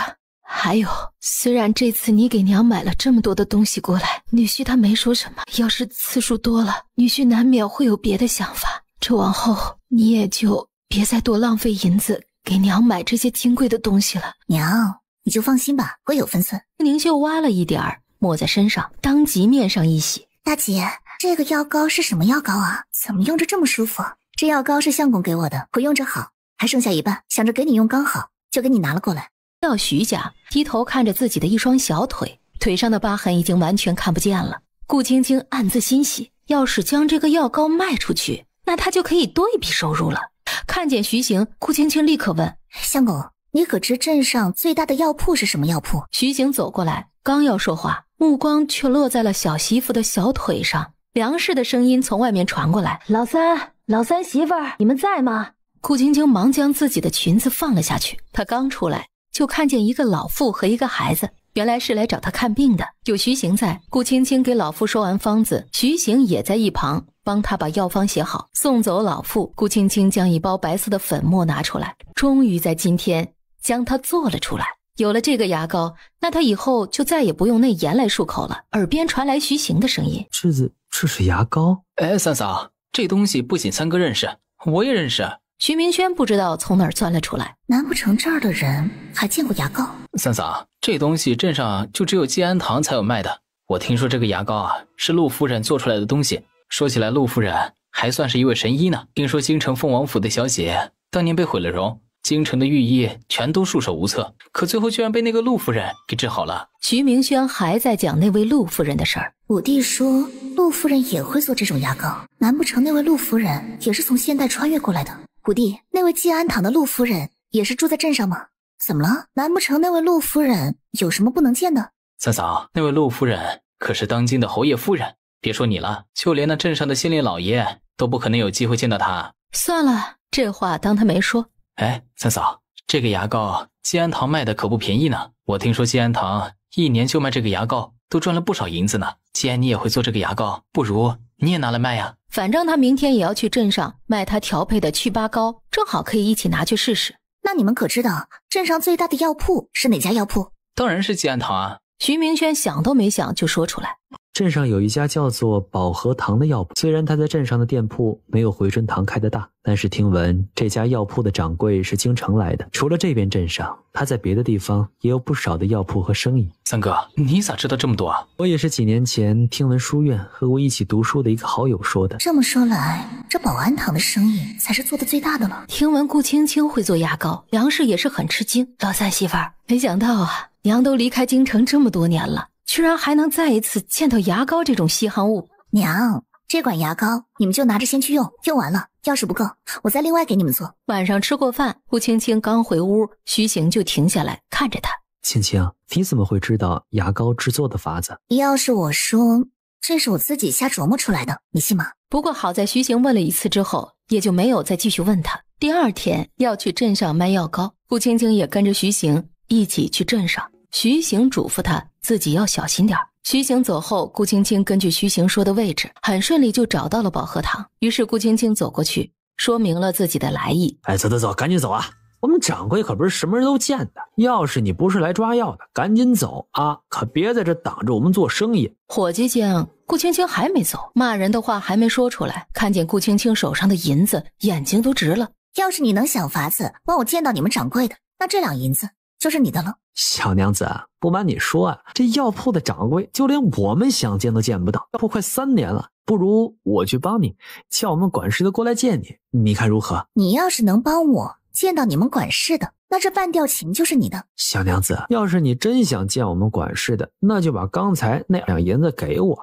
还有，虽然这次你给娘买了这么多的东西过来，女婿他没说什么。要是次数多了，女婿难免会有别的想法。这往后，你也就别再多浪费银子给娘买这些金贵的东西了。”娘。你就放心吧，我有分寸。宁秀挖了一点儿抹在身上，当即面上一喜。大姐，这个药膏是什么药膏啊？怎么用着这么舒服？这药膏是相公给我的，我用着好，还剩下一半，想着给你用刚好，就给你拿了过来。到徐家，低头看着自己的一双小腿，腿上的疤痕已经完全看不见了。顾青青暗自欣喜，要是将这个药膏卖出去，那她就可以多一笔收入了。看见徐行，顾青青立刻问相公。你可知镇上最大的药铺是什么药铺？徐行走过来，刚要说话，目光却落在了小媳妇的小腿上。梁氏的声音从外面传过来：“老三，老三媳妇，你们在吗？”顾青青忙将自己的裙子放了下去。她刚出来，就看见一个老妇和一个孩子，原来是来找她看病的。有徐行在，顾青青给老妇说完方子，徐行也在一旁帮她把药方写好。送走老妇，顾青青将一包白色的粉末拿出来。终于在今天。将它做了出来。有了这个牙膏，那他以后就再也不用那盐来漱口了。耳边传来徐行的声音：“智子，这是牙膏。”哎，三嫂，这东西不仅三哥认识，我也认识。徐明轩不知道从哪儿钻了出来。难不成这儿的人还见过牙膏？三嫂，这东西镇上就只有济安堂才有卖的。我听说这个牙膏啊，是陆夫人做出来的东西。说起来，陆夫人还算是一位神医呢。听说京城凤王府的小姐当年被毁了容。京城的御医全都束手无策，可最后居然被那个陆夫人给治好了。徐明轩还在讲那位陆夫人的事儿。五弟说，陆夫人也会做这种牙膏，难不成那位陆夫人也是从现代穿越过来的？五弟，那位济安堂的陆夫人也是住在镇上吗？怎么了？难不成那位陆夫人有什么不能见的？三嫂，那位陆夫人可是当今的侯爷夫人，别说你了，就连那镇上的县令老爷都不可能有机会见到她。算了，这话当他没说。哎，三嫂，这个牙膏济安堂卖的可不便宜呢。我听说济安堂一年就卖这个牙膏，都赚了不少银子呢。既然你也会做这个牙膏，不如你也拿来卖呀。反正他明天也要去镇上卖他调配的祛疤膏，正好可以一起拿去试试。那你们可知道镇上最大的药铺是哪家药铺？当然是济安堂啊。徐明轩想都没想就说出来。镇上有一家叫做“宝和堂”的药铺，虽然他在镇上的店铺没有回春堂开的大，但是听闻这家药铺的掌柜是京城来的。除了这边镇上，他在别的地方也有不少的药铺和生意。三哥，你咋知道这么多啊？我也是几年前听闻书院和我一起读书的一个好友说的。这么说来，这保安堂的生意才是做的最大的了。听闻顾青青会做牙膏，梁氏也是很吃惊。老三媳妇儿，没想到啊，娘都离开京城这么多年了。居然还能再一次见到牙膏这种稀罕物！娘，这管牙膏你们就拿着先去用，用完了要是不够，我再另外给你们做。晚上吃过饭，顾青青刚回屋，徐行就停下来看着她：“青青，你怎么会知道牙膏制作的法子？要是我说，这是我自己瞎琢磨出来的，你信吗？”不过好在徐行问了一次之后，也就没有再继续问他。第二天要去镇上卖药膏，顾青青也跟着徐行一起去镇上。徐行嘱咐他，自己要小心点徐行走后，顾青青根据徐行说的位置，很顺利就找到了保和堂。于是顾青青走过去，说明了自己的来意。哎，走走走，赶紧走啊！我们掌柜可不是什么人都见的。要是你不是来抓药的，赶紧走啊！可别在这挡着我们做生意。伙计见顾青青还没走，骂人的话还没说出来，看见顾青青手上的银子，眼睛都直了。要是你能想法子帮我见到你们掌柜的，那这两银子。就是你的了，小娘子。不瞒你说啊，这药铺的掌柜，就连我们想见都见不到，药铺快三年了。不如我去帮你，叫我们管事的过来见你，你看如何？你要是能帮我见到你们管事的，那这半吊琴就是你的。小娘子，要是你真想见我们管事的，那就把刚才那两银子给我，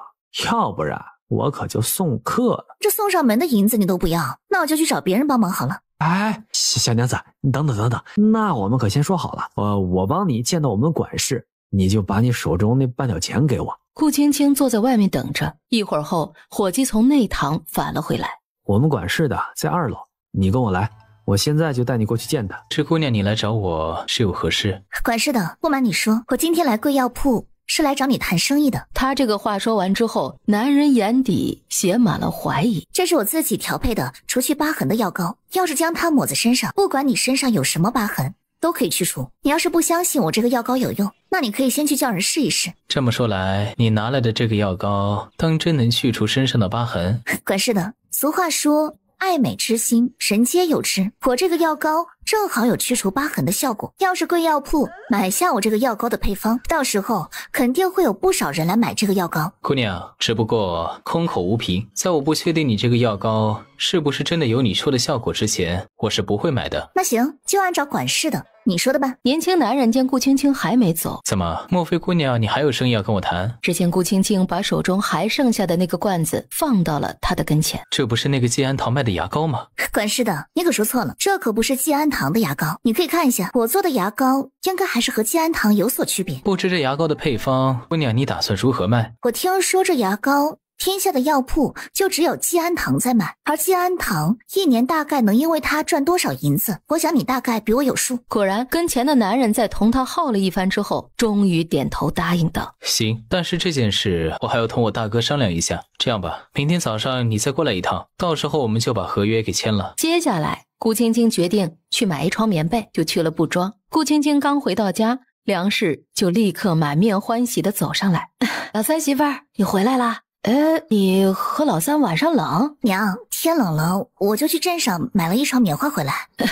要不然我可就送客了。这送上门的银子你都不要，那我就去找别人帮忙好了。哎，小娘子，你等等等等，那我们可先说好了，呃，我帮你见到我们管事，你就把你手中那半吊钱给我。顾青青坐在外面等着，一会儿后，伙计从内堂返了回来。我们管事的在二楼，你跟我来，我现在就带你过去见他。这姑娘，你来找我是有何事？管事的，不瞒你说，我今天来贵药铺。是来找你谈生意的。他这个话说完之后，男人眼底写满了怀疑。这是我自己调配的，除去疤痕的药膏。要是将它抹在身上，不管你身上有什么疤痕，都可以去除。你要是不相信我这个药膏有用，那你可以先去叫人试一试。这么说来，你拿来的这个药膏，当真能去除身上的疤痕？管事的，俗话说。爱美之心，人皆有之。我这个药膏正好有去除疤痕的效果，要是贵药铺买下我这个药膏的配方，到时候肯定会有不少人来买这个药膏。姑娘，只不过空口无凭，在我不确定你这个药膏是不是真的有你说的效果之前，我是不会买的。那行，就按照管事的。你说的吧。年轻男人见顾青青还没走，怎么？莫非姑娘你还有生意要跟我谈？只见顾青青把手中还剩下的那个罐子放到了他的跟前，这不是那个济安堂卖的牙膏吗？管事的，你可说错了，这可不是济安堂的牙膏，你可以看一下，我做的牙膏应该还是和济安堂有所区别。不知这牙膏的配方，姑娘你打算如何卖？我听说这牙膏。天下的药铺就只有济安堂在卖，而济安堂一年大概能因为他赚多少银子，我想你大概比我有数。果然，跟钱的男人在同他耗了一番之后，终于点头答应道：“行，但是这件事我还要同我大哥商量一下。这样吧，明天早上你再过来一趟，到时候我们就把合约给签了。”接下来，顾青青决定去买一床棉被，就去了布庄。顾青青刚回到家，梁氏就立刻满面欢喜地走上来：“ 老三媳妇，你回来了。”哎，你和老三晚上冷？娘，天冷了，我就去镇上买了一床棉花回来。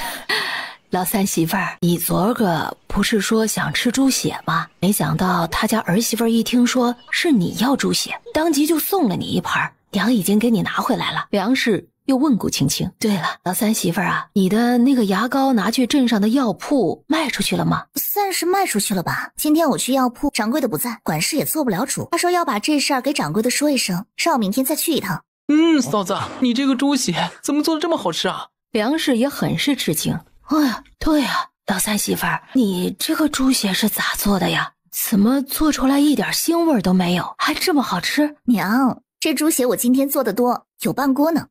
老三媳妇儿，你昨个不是说想吃猪血吗？没想到他家儿媳妇一听说是你要猪血，当即就送了你一盆。娘已经给你拿回来了粮食。又问顾青青：“对了，老三媳妇儿啊，你的那个牙膏拿去镇上的药铺卖出去了吗？算是卖出去了吧。今天我去药铺，掌柜的不在，管事也做不了主。他说要把这事儿给掌柜的说一声，让我明天再去一趟。嗯，嫂子，你这个猪血怎么做的这么好吃啊？”梁氏也很是吃惊。哎呀，对呀，老三媳妇儿，你这个猪血是咋做的呀？怎么做出来一点腥味都没有，还这么好吃？娘，这猪血我今天做的多，有半锅呢。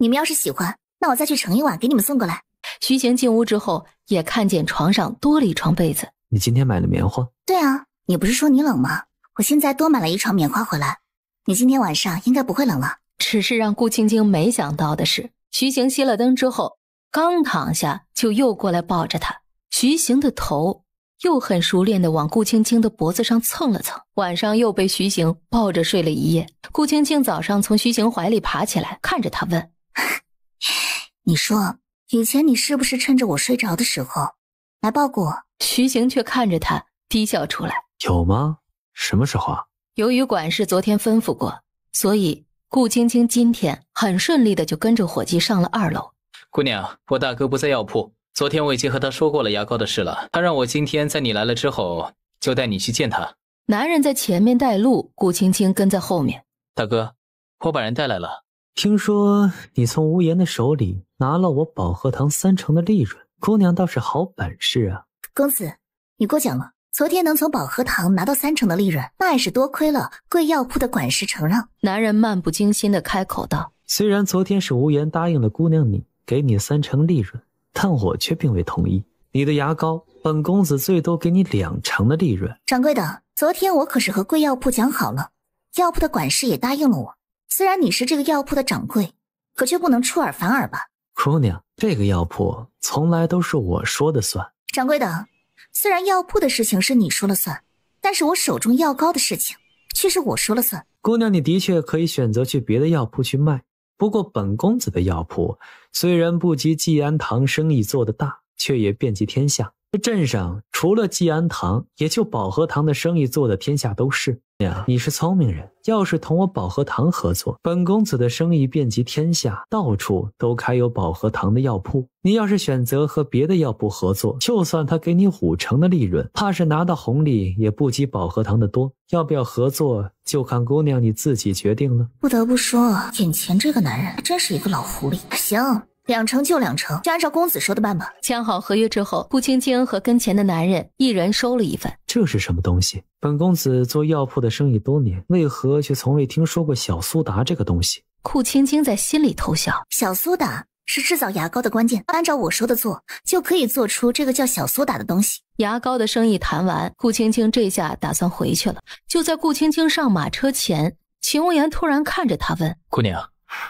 你们要是喜欢，那我再去盛一碗给你们送过来。徐行进屋之后，也看见床上多了一床被子。你今天买了棉花？对啊，你不是说你冷吗？我现在多买了一床棉花回来，你今天晚上应该不会冷了。只是让顾青青没想到的是，徐行熄了灯之后，刚躺下就又过来抱着她。徐行的头又很熟练地往顾青青的脖子上蹭了蹭。晚上又被徐行抱着睡了一夜。顾青青早上从徐行怀里爬起来，看着他问。你说，以前你是不是趁着我睡着的时候来抱过我？徐行却看着他低笑出来。有吗？什么时候啊？由于管事昨天吩咐过，所以顾青青今天很顺利的就跟着伙计上了二楼。姑娘，我大哥不在药铺，昨天我已经和他说过了牙膏的事了。他让我今天在你来了之后就带你去见他。男人在前面带路，顾青青跟在后面。大哥，我把人带来了。听说你从无言的手里拿了我保和堂三成的利润，姑娘倒是好本事啊！公子，你过奖了。昨天能从保和堂拿到三成的利润，那也是多亏了贵药铺的管事承让。男人漫不经心的开口道：“虽然昨天是无言答应了姑娘你，给你三成利润，但我却并未同意。你的牙膏，本公子最多给你两成的利润。”掌柜的，昨天我可是和贵药铺讲好了，药铺的管事也答应了我。虽然你是这个药铺的掌柜，可却不能出尔反尔吧？姑娘，这个药铺从来都是我说的算。掌柜的，虽然药铺的事情是你说了算，但是我手中药膏的事情却是我说了算。姑娘，你的确可以选择去别的药铺去卖，不过本公子的药铺虽然不及济安堂生意做得大，却也遍及天下。这镇上除了济安堂，也就保和堂的生意做得天下都是。娘，你是聪明人，要是同我保和堂合作，本公子的生意遍及天下，到处都开有保和堂的药铺。你要是选择和别的药铺合作，就算他给你五成的利润，怕是拿到红利也不及保和堂的多。要不要合作，就看姑娘你自己决定了。不得不说，眼前这个男人还真是一个老狐狸。行。两成就两成，就按照公子说的办吧。签好合约之后，顾青青和跟前的男人一人收了一份。这是什么东西？本公子做药铺的生意多年，为何却从未听说过小苏打这个东西？顾青青在心里偷笑，小苏打是制造牙膏的关键，按照我说的做，就可以做出这个叫小苏打的东西。牙膏的生意谈完，顾青青这下打算回去了。就在顾青青上马车前，秦无言突然看着他问：“姑娘，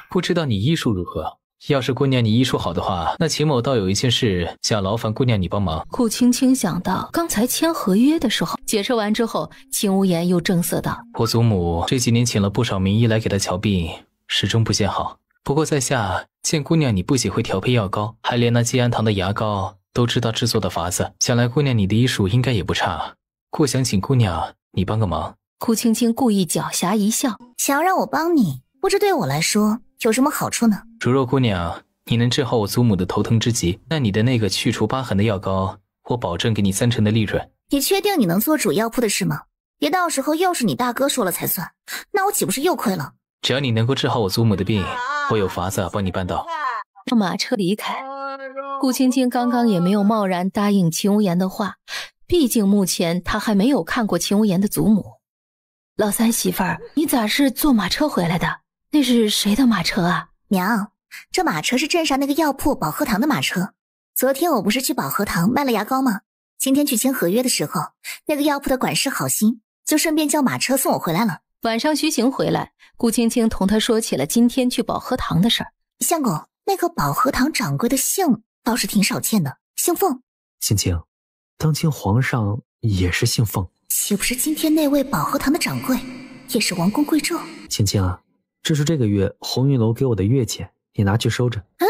不知道你医术如何？”要是姑娘你医术好的话，那秦某倒有一件事想劳烦姑娘你帮忙。顾青青想到刚才签合约的时候，解释完之后，秦无言又正色道：“我祖母这几年请了不少名医来给她瞧病，始终不见好。不过在下见姑娘你不仅会调配药膏，还连那济安堂的牙膏都知道制作的法子，想来姑娘你的医术应该也不差。故想请姑娘你帮个忙。”顾青青故意狡黠一笑，想要让我帮你，不知对我来说。有什么好处呢？竹若姑娘，你能治好我祖母的头疼之疾，那你的那个去除疤痕的药膏，我保证给你三成的利润。你确定你能做主药铺的事吗？别到时候又是你大哥说了才算，那我岂不是又亏了？只要你能够治好我祖母的病，我有法子帮你办到。让马车离开。顾青青刚刚也没有贸然答应秦无言的话，毕竟目前她还没有看过秦无言的祖母。老三媳妇儿，你咋是坐马车回来的？那是谁的马车啊？娘，这马车是镇上那个药铺保和堂的马车。昨天我不是去保和堂卖了牙膏吗？今天去签合约的时候，那个药铺的管事好心，就顺便叫马车送我回来了。晚上徐行回来，顾青青同他说起了今天去保和堂的事儿。相公，那个保和堂掌柜的姓倒是挺少见的，姓凤。青青，当今皇上也是姓凤，岂不是今天那位保和堂的掌柜也是王公贵胄？青青啊。这是这个月鸿运楼给我的月钱，你拿去收着。嗯，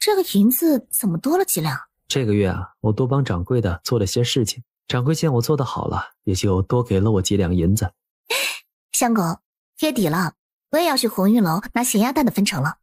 这个银子怎么多了几两？这个月啊，我多帮掌柜的做了些事情，掌柜见我做的好了，也就多给了我几两银子。相 公，月底了，我也要去鸿运楼拿咸鸭蛋的分成了。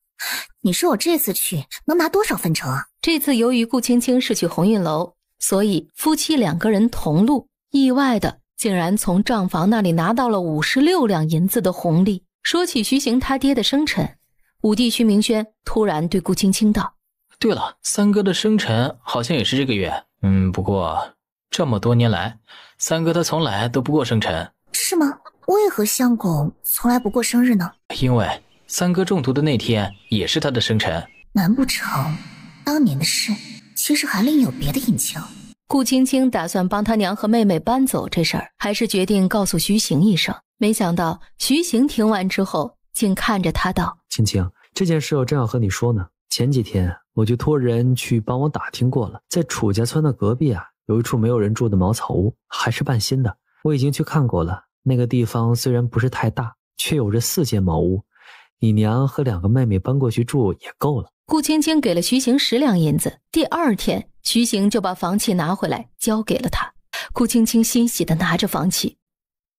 你说我这次去能拿多少分成啊？这次由于顾青青是去鸿运楼，所以夫妻两个人同路，意外的竟然从账房那里拿到了五十六两银子的红利。说起徐行他爹的生辰，五弟徐明轩突然对顾青青道：“对了，三哥的生辰好像也是这个月。嗯，不过这么多年来，三哥他从来都不过生辰，是吗？为何相公从来不过生日呢？因为三哥中毒的那天也是他的生辰。难不成当年的事其实还另有别的隐情？”顾青青打算帮他娘和妹妹搬走这事儿，还是决定告诉徐行一声。没想到徐行听完之后，竟看着他道：“青青，这件事我正要和你说呢。前几天我就托人去帮我打听过了，在楚家村的隔壁啊，有一处没有人住的茅草屋，还是半新的。我已经去看过了，那个地方虽然不是太大，却有着四间茅屋，你娘和两个妹妹搬过去住也够了。”顾青青给了徐行十两银子，第二天徐行就把房契拿回来交给了他。顾青青欣喜的拿着房契。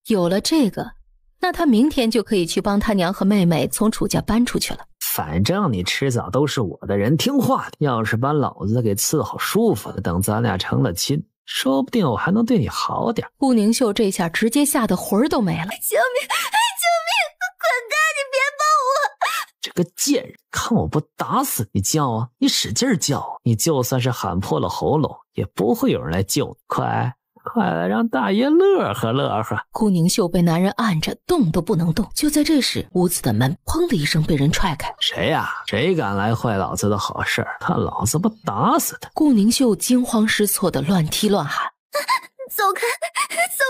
有了这个，那他明天就可以去帮他娘和妹妹从楚家搬出去了。反正你迟早都是我的人，听话的。要是把老子给伺候舒服了，等咱俩成了亲，说不定我还能对你好点。顾宁秀这下直接吓得魂都没了，救命！救命！滚开！你别碰我！这个贱人，看我不打死你叫啊！你使劲叫，你就算是喊破了喉咙，也不会有人来救你。快！快来让大爷乐呵乐呵！顾宁秀被男人按着，动都不能动。就在这时，屋子的门砰的一声被人踹开。谁呀？谁敢来坏老子的好事看老子不打死他！顾宁秀惊慌失措的乱踢乱喊：“ 走开，走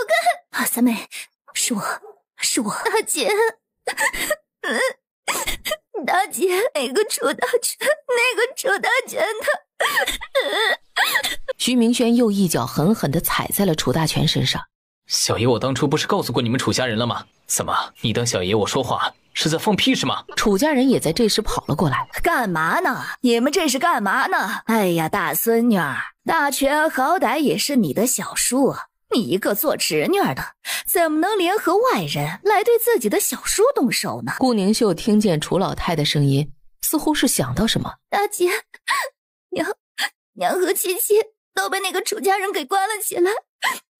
开！三妹，是我，是我！大姐，大姐，那个楚大姐，那个楚大姐他……”徐明轩又一脚狠狠的踩在了楚大全身上。小爷我当初不是告诉过你们楚家人了吗？怎么，你当小爷我说话是在放屁是吗？楚家人也在这时跑了过来。干嘛呢？你们这是干嘛呢？哎呀，大孙女儿，大全好歹也是你的小叔，你一个做侄女的怎么能联合外人来对自己的小叔动手呢？顾宁秀听见楚老太的声音，似乎是想到什么。大姐，娘，娘和七七。都被那个楚家人给关了起来，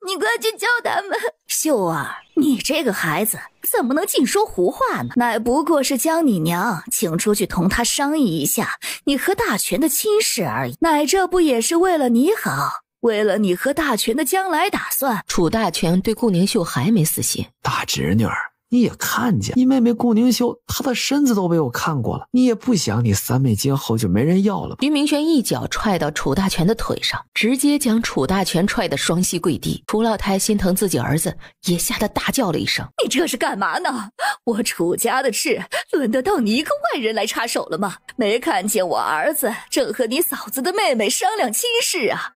你快去救他们！秀儿，你这个孩子怎么能净说胡话呢？乃不过是将你娘请出去同他商议一下你和大权的亲事而已。乃这不也是为了你好，为了你和大权的将来打算。楚大权对顾宁秀还没死心，大侄女儿。你也看见你妹妹顾宁修，她的身子都被我看过了。你也不想你三妹今后就没人要了。于明轩一脚踹到楚大全的腿上，直接将楚大全踹得双膝跪地。楚老太心疼自己儿子，也吓得大叫了一声：“你这是干嘛呢？我楚家的事，轮得到你一个外人来插手了吗？没看见我儿子正和你嫂子的妹妹商量亲事啊？”